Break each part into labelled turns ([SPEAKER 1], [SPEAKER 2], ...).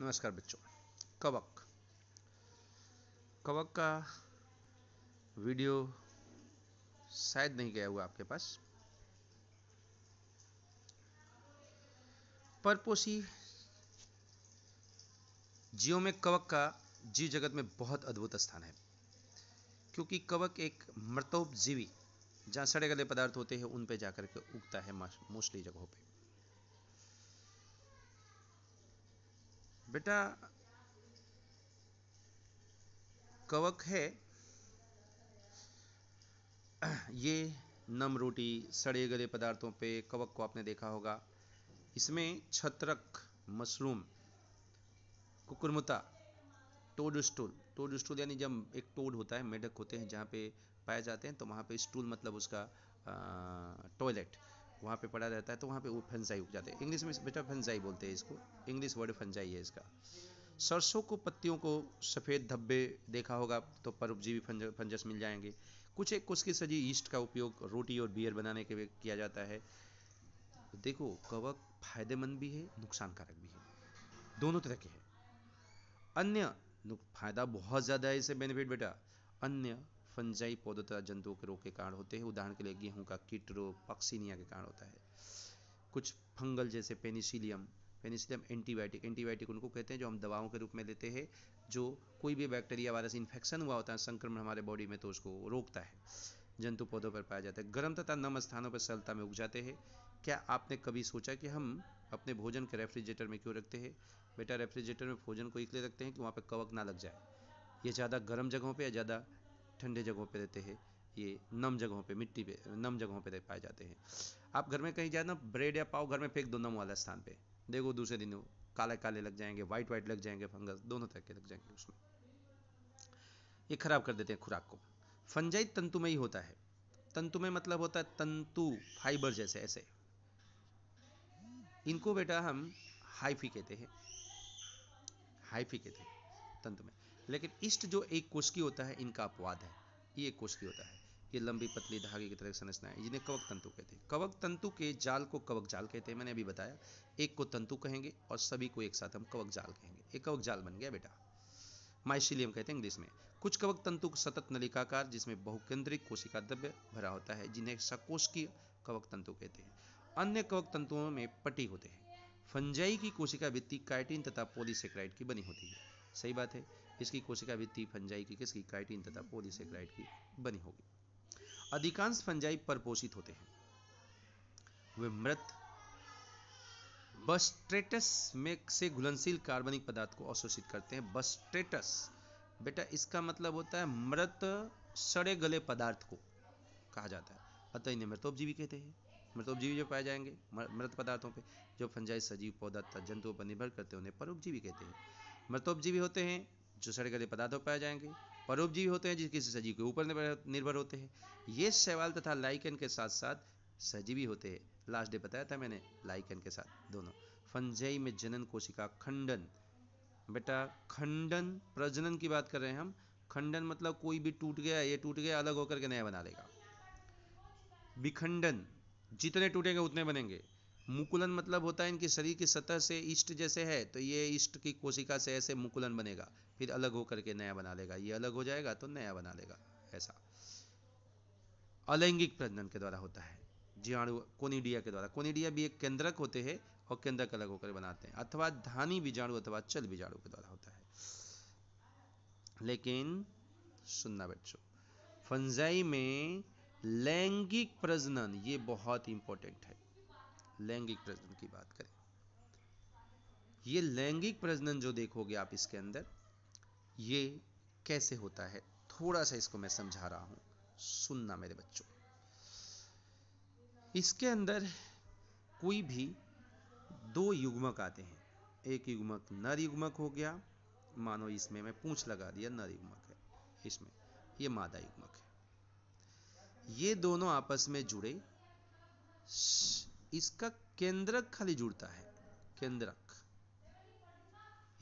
[SPEAKER 1] नमस्कार बच्चों कवक कवक का वीडियो शायद नहीं गया हुआ आपके पास परपोषी जीव में कवक का जीव जगत में बहुत अद्भुत स्थान है क्योंकि कवक एक मृतोपजीवी जहाँ सड़े गले पदार्थ होते हैं उन पे जाकर के उगता है मोस्टली जगहों पे बेटा कवक है ये नम रोटी सड़े गले पदार्थों पे कवक को आपने देखा होगा इसमें छत्रक मशरूम कुकुरमुता टोड स्टूल टोड स्टूल यानी जब एक टोड होता है मेढक होते हैं जहाँ पे पाए जाते हैं तो वहाँ पे स्टूल मतलब उसका टॉयलेट वहाँ पे पड़ा रहता है तो वहाँ पे वो फंजाई उग जाते हैं इंग्लिश में बेटा फंजाई बोलते हैं इसको इंग्लिश वर्ड फंजाई है इसका सरसों को पत्तियों को सफ़ेद धब्बे देखा होगा तो परोपजीवी फंज, फंजस मिल जाएंगे कुछ एक कुछ की सजी ईस्ट का उपयोग रोटी और बियर बनाने के लिए किया जाता है देखो कवक फायदेमंद भी है नुकसानकारक भी है दोनों तरह के हैं अन्य फायदा बहुत ज़्यादा है इसे बेनिफिट बेटा अन्य फंजाई पौधों तथा जंतुओं के रोग के कारण होते हैं उदाहरण के लिए गेहूँ का कीट रोग पक्सीनिया के कारण होता है कुछ फंगल जैसे पेनिसिलियम पेनिसिलियम एंटीबायोटिक एंटीबायोटिक उनको कहते हैं जो हम दवाओं के रूप में लेते हैं जो कोई भी बैक्टीरिया वायरस इन्फेक्शन हुआ होता है संक्रमण हमारे बॉडी में तो उसको रोकता है जंतु पौधों पर पाया जाता है गर्म तथा नम स्थानों पर सरलता में उग जाते हैं क्या आपने कभी सोचा कि हम अपने भोजन के रेफ्रिजरेटर में क्यों रखते हैं बेटा रेफ्रिजरेटर में भोजन को इसलिए रखते हैं कि वहाँ पर कवक ना लग जाए ये ज़्यादा गर्म जगहों पर या ज़्यादा ठंडे जगहों पे रहते हैं ये नम जगहों पे मिट्टी पे नम जगहों पे पाए जाते हैं आप घर में कहीं जाए ना ब्रेड या पाव घर में फेंक दो नम वाले स्थान पे देखो दूसरे दिन काले काले लग जाएंगे व्हाइट व्हाइट लग जाएंगे फंगस दोनों तरह के लग जाएंगे उसमें ये खराब कर देते हैं खुराक को फंजाई तंतु में ही होता है तंतु में मतलब होता है तंतु फाइबर जैसे ऐसे इनको बेटा हम हाइफी कहते हैं हाइफी कहते हैं तंतु में लेकिन इष्ट जो एक कोशकी होता है इनका अपवाद है ये एक कोशकी होता है ये लंबी पतली धागे की तरह संरचना है जिन्हें कवक तंतु कहते हैं कवक तंतु के जाल को कवक जाल कहते हैं मैंने अभी बताया एक को तंतु कहेंगे और सभी को एक साथ हम कवक जाल कहेंगे एक कवक जाल बन गया बेटा माइशिलियम कहते हैं इंग्लिश में कुछ कवक तंतु सतत नलिकाकार जिसमें बहुकेंद्रिक कोशिका द्रव्य भरा होता है जिन्हें सकोशकीय कवक तंतु कहते हैं अन्य कवक तंतुओं में पटी होते हैं फंजाई की कोशिका भित्ति काइटिन तथा पोलिसेक्राइड की बनी होती है सही बात है इसकी कोशिका भित्ति फंजाई की किसकी काइटिन तथा पोलिसेक्राइड की बनी होगी अधिकांश फंजाई परपोषित होते हैं वे मृत बस्ट्रेटस में से घुलनशील कार्बनिक पदार्थ को अवशोषित करते हैं बस्ट्रेटस बेटा इसका मतलब होता है मृत सड़े गले पदार्थ को कहा जाता है अतः इन्हें मृतोपजीवी कहते हैं मृतोपजीवी जो पाए जाएंगे मृत पदार्थों पे जो फंजाई सजीव पौधा तथा जंतुओं पर निर्भर करते हैं उन्हें परोपजीवी कहते हैं मृतोपजीवी होते हैं जो सड़े गले पदार्थों पाए जाएंगे परोपजीवी होते हैं जो किसी सजीव के ऊपर निर्भर होते हैं ये सवाल तथा लाइकन के साथ साथ सजीवी होते हैं लास्ट डे बताया था मैंने लाइकन के साथ दोनों फंजई में जनन कोशिका खंडन बेटा खंडन प्रजनन की बात कर रहे हैं हम खंडन मतलब कोई भी टूट गया ये टूट गया अलग होकर के नया बना लेगा विखंडन जितने टूटेंगे उतने बनेंगे मुकुलन मतलब होता है इनके शरीर की सतह से इष्ट जैसे है तो ये इष्ट की कोशिका से ऐसे मुकुलन बनेगा फिर अलग होकर करके नया बना लेगा ये अलग हो जाएगा तो नया बना लेगा ऐसा अलैंगिक प्रजनन के द्वारा होता है जीवाणु कोनिडिया के द्वारा कोनिडिया भी एक केंद्रक होते हैं और केंद्रक अलग होकर बनाते हैं अथवा धानी बीजाणु अथवा चल बीजाणु के द्वारा होता है लेकिन सुनना बच्चों फंजाई में लैंगिक प्रजनन ये बहुत इंपॉर्टेंट है लैंगिक प्रजनन की बात करें ये लैंगिक प्रजनन जो देखोगे आप इसके अंदर ये कैसे होता है थोड़ा सा इसको मैं समझा रहा हूं सुनना मेरे बच्चों इसके अंदर कोई भी दो युग्मक आते हैं एक युग्मक नर युग्मक हो गया मानो इसमें मैं पूछ लगा दिया नर युग्मक है इसमें ये मादा युग्मक है ये दोनों आपस में जुड़े इसका केंद्रक खाली जुड़ता है केंद्रक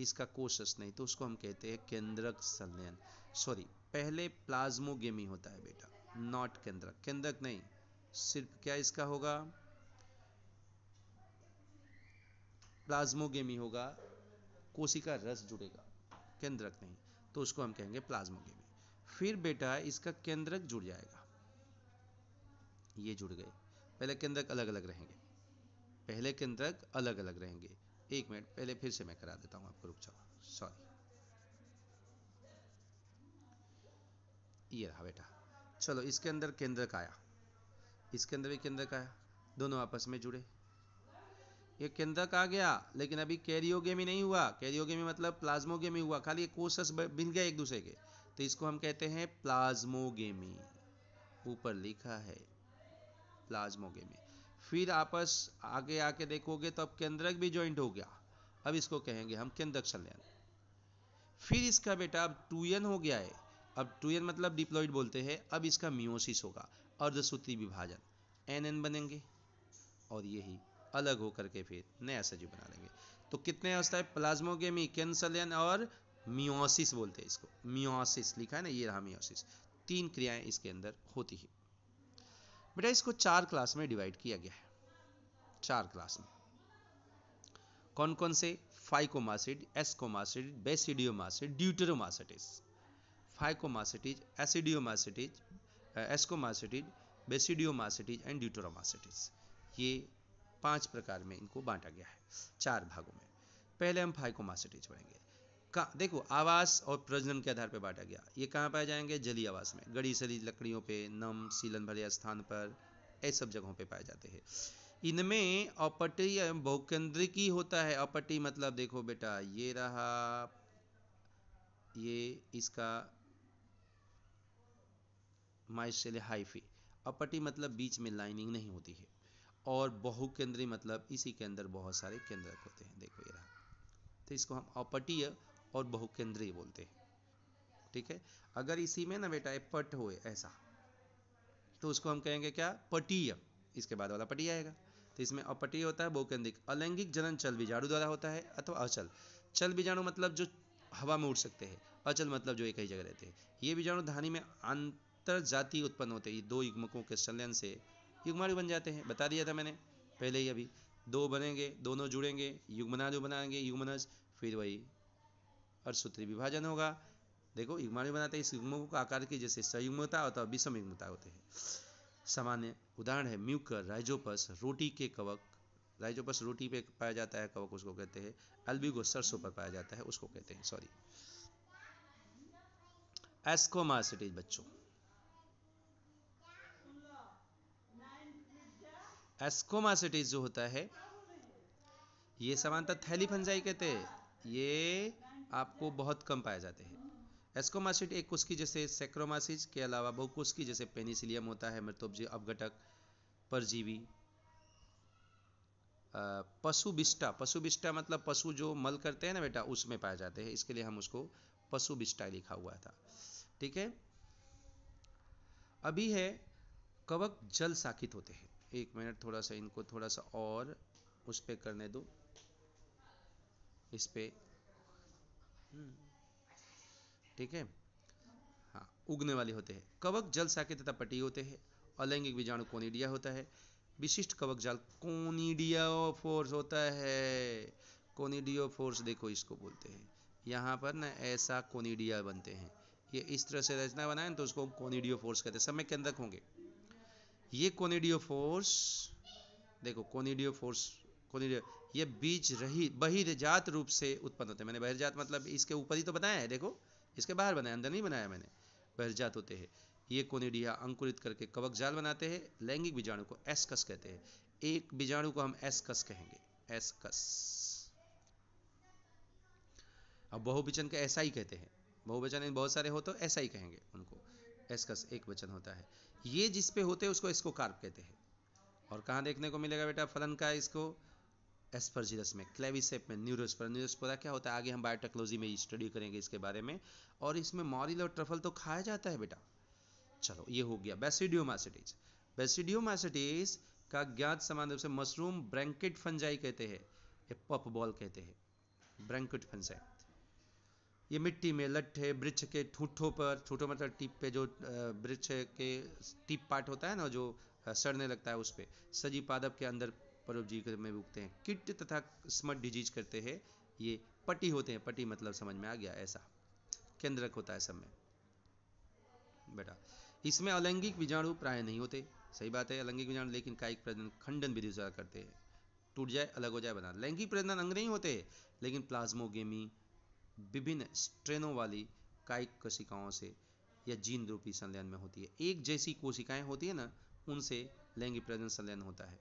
[SPEAKER 1] इसका कोशस नहीं तो उसको हम कहते हैं केंद्रक संलयन सॉरी पहले प्लाज्मोगेमी होता है बेटा नॉट केंद्रक केंद्रक नहीं सिर्फ क्या इसका होगा प्लाज्मोगेमी होगा कोशिका रस जुड़ेगा केंद्रक नहीं तो उसको हम कहेंगे प्लाज्मोगेमी फिर बेटा इसका केंद्रक जुड़ जाएगा ये जुड़ गए पहले केंद्रक अलग अलग रहेंगे पहले केंद्रक अलग अलग रहेंगे एक मिनट पहले फिर से मैं करा देता हूँ आपको रुक जाओ सॉरी ये रहा बेटा चलो इसके अंदर केंद्र का आया इसके अंदर भी केंद्र का आया दोनों आपस में जुड़े ये केंद्रक आ गया लेकिन अभी कैरियोगेमी नहीं हुआ कैरियोगेमी मतलब प्लाज्मोगेमी हुआ खाली कोशस बिन गए एक दूसरे के तो इसको हम कहते हैं प्लाज्मोगेमी ऊपर लिखा है प्लाज्मोगेमी फिर आपस आगे आके देखोगे तो अब केंद्रक भी ज्वाइंट हो गया अब इसको कहेंगे हम केंद्रक संलयन फिर इसका बेटा अब टूयन हो गया है अब टूयन मतलब डिप्लॉइड बोलते हैं अब इसका मियोसिस होगा अर्धसूत्री विभाजन एन एन बनेंगे और यही अलग होकर के फिर नया सजीव बना लेंगे तो कितने अवस्था है प्लाज्मोगेमी कैंसलियन और मियोसिस बोलते हैं इसको मियोसिस लिखा है ना ये रहा मियोसिस तीन क्रियाएं इसके अंदर होती है बेटा इसको चार क्लास में डिवाइड किया गया है चार क्लास में कौन कौन से फाइकोमासिड एसकोमासिड बेसिडियोमासिड ड्यूटेरोमासिटिस फाइकोमासिटिज एसिडियोमासिटिज एस्कोमासिटिज बेसिडियोमासिटिज एंड ड्यूटेरोमासिटिज ये पांच प्रकार में इनको बांटा गया है चार भागों में पहले हम फाइकोमासिटिज पढ़ेंगे का देखो आवास और प्रजनन के आधार पर बांटा गया ये कहाँ पाए जाएंगे जली आवास में गड़ी सड़ी लकड़ियों पे नम सीलन भरे स्थान पर ऐसे सब जगहों पे पाए जाते हैं इनमें अपटी बहुकेंद्रिकी होता है अपटी मतलब देखो बेटा ये रहा ये इसका माइसेल हाइफी अपटी मतलब बीच में लाइनिंग नहीं होती है और बहुकेंद्रीय मतलब इसी के अंदर बहुत सारे केंद्रक होते हैं देखो ये रहा तो इसको हम अपटीय और बहुकेंद्रीय बोलते हैं ठीक है अगर इसी में ना बेटा पट हो ऐसा तो उसको हम कहेंगे क्या पटीय इसके बाद वाला पटी आएगा तो इसमें अपटीय होता है बहुकेंद्रिक अलैंगिक जनन चल बीजाणु द्वारा होता है अथवा अचल चल बीजाणु मतलब जो हवा में उड़ सकते हैं अचल मतलब जो एक ही जगह रहते हैं ये बीजाणु धानी में अंतर जाति उत्पन्न होते हैं दो युग्मकों के संलयन से युग्मारी बन जाते हैं बता दिया था मैंने पहले ही अभी दो बनेंगे दोनों जुड़ेंगे युग्मनाज बनाएंगे युग्मनज फिर वही और सूत्री विभाजन होगा देखो युग्मा में बनाते हैं इस युग्म को आकार के जैसे संयुग्मता होता विषम युग्मता होते हैं सामान्य उदाहरण है म्यूकर राइजोपस रोटी के कवक राइजोपस रोटी पे पाया जाता है कवक उसको कहते हैं अल्बिगो सरसों पर पाया जाता है उसको कहते हैं सॉरी एस्कोमासिटीज बच्चों एस्कोमासिटीज जो होता है ये समानता थैली फंजाई कहते हैं ये आपको बहुत कम पाए जाते हैं एस्कोमासिट एक कुस्की जैसे सेक्रोमासिस के अलावा बहु बहुकुस्की जैसे पेनिसिलियम होता है मृतोपजी अवघटक परजीवी पशु पशु पशुबिष्टा मतलब पशु जो मल करते हैं ना बेटा उसमें पाए जाते हैं इसके लिए हम उसको पशु पशुबिष्टा लिखा हुआ था ठीक है अभी है कवक जल साखित होते हैं एक मिनट थोड़ा सा इनको थोड़ा सा और उस पर करने दो इस पर ठीक है हाँ उगने वाले होते हैं कवक जल साके तथा पटी होते हैं अलैंगिक बीजाणु कोनीडिया होता है विशिष्ट कवक जाल कोनिडिया फोर्स होता है कोनीडियो फोर्स देखो इसको बोलते हैं यहाँ पर ना ऐसा कोनीडिया बनते हैं ये इस तरह से रचना बनाए तो उसको कोनीडियो फोर्स कहते हैं समय के अंदर होंगे ये कोनीडियो फोर्स देखो कोनीडियो फोर्स कोई ये बीज रही बहिर्जात रूप से उत्पन्न होते हैं मैंने बहिर्जात मतलब इसके ऊपर ही तो बनाया है देखो इसके बाहर बनाया अंदर नहीं बनाया मैंने बहिर्जात होते हैं ये कोनिडिया अंकुरित करके कवक जाल बनाते हैं लैंगिक बीजाणु को एसकस कहते हैं एक बीजाणु को हम एसकस कहेंगे एसकस अब बहुवचन का ऐसा ही कहते हैं बहुवचन बहुत सारे हो तो ऐसा ही कहेंगे उनको एसकस एक वचन होता है ये जिस पे होते हैं उसको इसको कार्प कहते हैं और कहाँ देखने को मिलेगा बेटा फलन का इसको एस्परजिलस में क्लेविसेप में न्यूरोस्पोरा न्यूरोस्पोरा क्या होता है आगे हम बायोटेक्नोलॉजी में स्टडी करेंगे इसके बारे में और इसमें मॉरिल और ट्रफल तो खाया जाता है बेटा चलो ये हो गया बेसिडियोमासिटीज बेसिडियोमासिटीज का ज्ञात समान रूप से मशरूम ब्रैंकेट फंजाई कहते हैं ये पप बॉल कहते हैं ब्रैंकेट फंजाई ये मिट्टी में लट्ठे वृक्ष के ठूठों पर ठूठों मतलब टिप पे जो वृक्ष के टिप पार्ट होता है ना जो सड़ने लगता है उस पर सजी पादप के अंदर परोपजीवी में उगते हैं किट तथा स्मट डिजीज करते हैं ये पटी होते हैं पटी मतलब समझ में आ गया ऐसा केंद्रक होता है सब में बेटा इसमें अलैंगिक बीजाणु प्राय नहीं होते सही बात है अलैंगिक बीजाणु लेकिन कायिक प्रजनन खंडन विधि द्वारा करते हैं टूट जाए अलग हो जाए बना लैंगिक प्रजनन अंग नहीं होते लेकिन प्लाज्मोगेमी विभिन्न स्ट्रेनों वाली कायिक कोशिकाओं से या जीन रूपी संलयन में होती है एक जैसी कोशिकाएं होती है ना उनसे लैंगिक प्रजनन संलयन होता है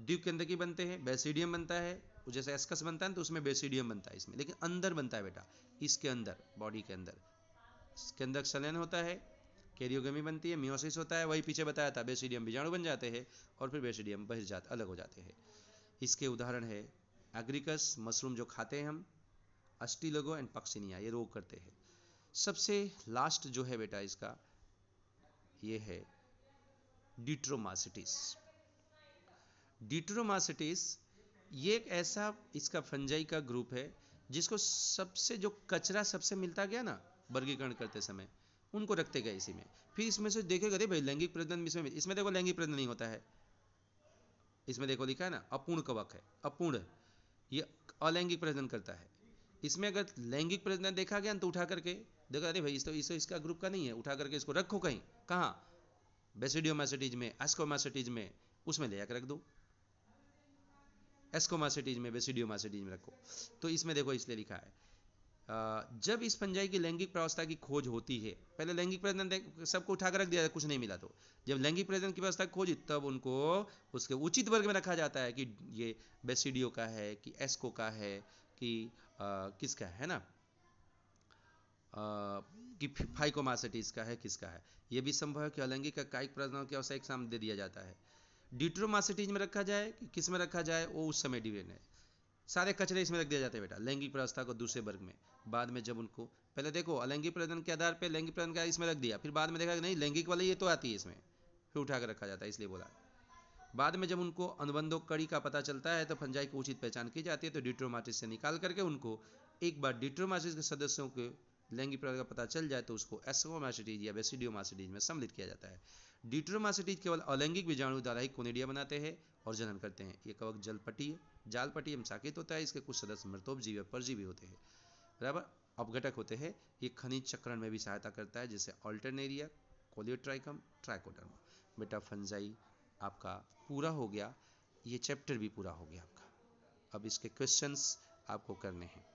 [SPEAKER 1] द्वीप के अंदर की बनते हैं बेसिडियम बनता है जैसे एस्कस बनता है तो उसमें बेसिडियम बनता है इसमें लेकिन अंदर बनता है बेटा इसके अंदर बॉडी के अंदर इसके अंदर क्षलन होता है कैरियोगमी बनती है मियोसिस होता है वही पीछे बताया था बेसिडियम बीजाणु बन जाते हैं और फिर बेसिडियम बहिर जाते अलग हो जाते हैं इसके उदाहरण है एग्रिकस मशरूम जो खाते हैं हम अस्टीलोगो एंड पक्सिनिया ये रोग करते हैं सबसे लास्ट जो है बेटा इसका ये है डिट्रोमासिटिस डिट्रोमासिटिस ये एक ऐसा इसका फंजाई का ग्रुप है जिसको सबसे जो कचरा सबसे मिलता गया ना वर्गीकरण करते समय उनको रखते गए इसी में फिर इसमें से देखेगा अरे भाई लैंगिक प्रजनन इसमें इसमें देखो लैंगिक प्रजनन नहीं होता है इसमें देखो लिखा है ना अपूर्ण कवक है अपूर्ण ये अलैंगिक प्रजनन करता है इसमें अगर लैंगिक प्रजनन देखा गया तो उठा करके देखो अरे भाई इस तो, इस तो इसका ग्रुप का नहीं है उठा करके इसको रखो कहीं कहाँ बेसिडियोमासिटीज में एस्कोमासिटीज में उसमें ले जाकर रख दो एस्कोमासिटीज में बेसिडियोमासिटीज में रखो तो इसमें देखो इसलिए लिखा है जब इस फंजाई की लैंगिक प्रावस्था की खोज होती है पहले लैंगिक प्रजनन सबको उठाकर रख दिया कुछ नहीं मिला तो जब लैंगिक प्रजनन की व्यवस्था खोजी तब उनको उसके उचित वर्ग में रखा जाता है कि ये बेसिडियो का है कि एस्को का है कि किसका है ना कि फाइकोमासिटीज का है किसका है यह भी संभव है कि अलैंगिक का कायिक प्रजनन की अवस्था एक दे दिया जाता है डिट्रोमासिटीज में रखा जाए कि किस में रखा जाए वो उस समय डिवेन है सारे कचरे इसमें रख दिया जाते हैं बेटा लैंगिक प्रवस्था को दूसरे वर्ग में बाद में जब उनको पहले देखो अलैंगिक प्रजनन के आधार पर लैंगिक प्रजनन का इसमें रख दिया फिर बाद में देखा कि नहीं लैंगिक वाली ये तो आती है इसमें फिर उठा कर रखा जाता है इसलिए बोला बाद में जब उनको अनुबंधों कड़ी का पता चलता है तो फंजाई की उचित पहचान की जाती है तो डिट्रोमाटिस से निकाल करके उनको एक बार डिट्रोमासिस के सदस्यों के लैंगिक प्रजनन का पता चल जाए तो उसको एसोमासिटीज या बेसिडियोमासिटीज में सम्मिलित किया जाता है डिट्रोमासिटीज केवल अलैंगिक बीजाणु द्वारा ही कोनेडिया बनाते हैं और जनन करते हैं ये कवक जलपटी जालपटी शाकित होता है इसके कुछ सदस्य मृतोपजीवी और परजीवी होते हैं बराबर अपघटक होते हैं ये खनिज चक्रण में भी सहायता करता है जैसे ऑल्टरनेरिया कोलियोट्राइकम ट्राइकोडर्मा बेटा फंजाई आपका पूरा हो गया ये चैप्टर भी पूरा हो गया आपका अब इसके क्वेश्चंस आपको करने हैं